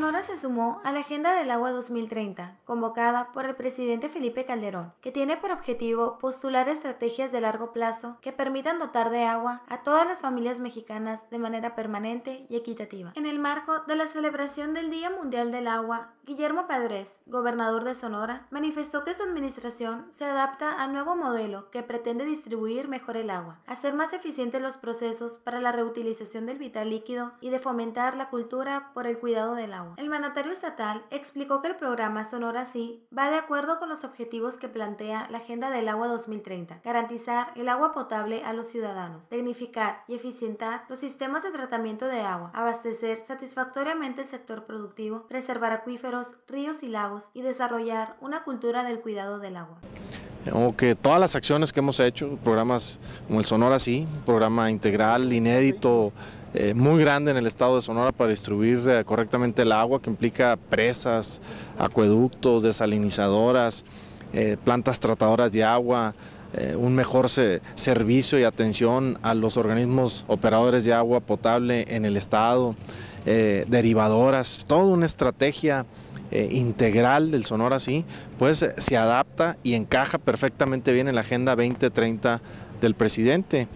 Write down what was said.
Sonora se sumó a la Agenda del Agua 2030, convocada por el presidente Felipe Calderón, que tiene por objetivo postular estrategias de largo plazo que permitan dotar de agua a todas las familias mexicanas de manera permanente y equitativa. En el marco de la celebración del Día Mundial del Agua, Guillermo Padres, gobernador de Sonora, manifestó que su administración se adapta al nuevo modelo que pretende distribuir mejor el agua, hacer más eficientes los procesos para la reutilización del vital líquido y de fomentar la cultura por el cuidado del agua. El mandatario estatal explicó que el programa Sonora Sí va de acuerdo con los objetivos que plantea la Agenda del Agua 2030, garantizar el agua potable a los ciudadanos, dignificar y eficientar los sistemas de tratamiento de agua, abastecer satisfactoriamente el sector productivo, preservar acuíferos, ríos y lagos y desarrollar una cultura del cuidado del agua todas las acciones que hemos hecho, programas como el Sonora Sí, programa integral, inédito, eh, muy grande en el estado de Sonora para distribuir eh, correctamente el agua, que implica presas, acueductos, desalinizadoras, eh, plantas tratadoras de agua, un mejor servicio y atención a los organismos operadores de agua potable en el estado, derivadoras, toda una estrategia eh, integral del Sonora así, pues eh, se adapta y encaja perfectamente bien en la Agenda 2030 del presidente.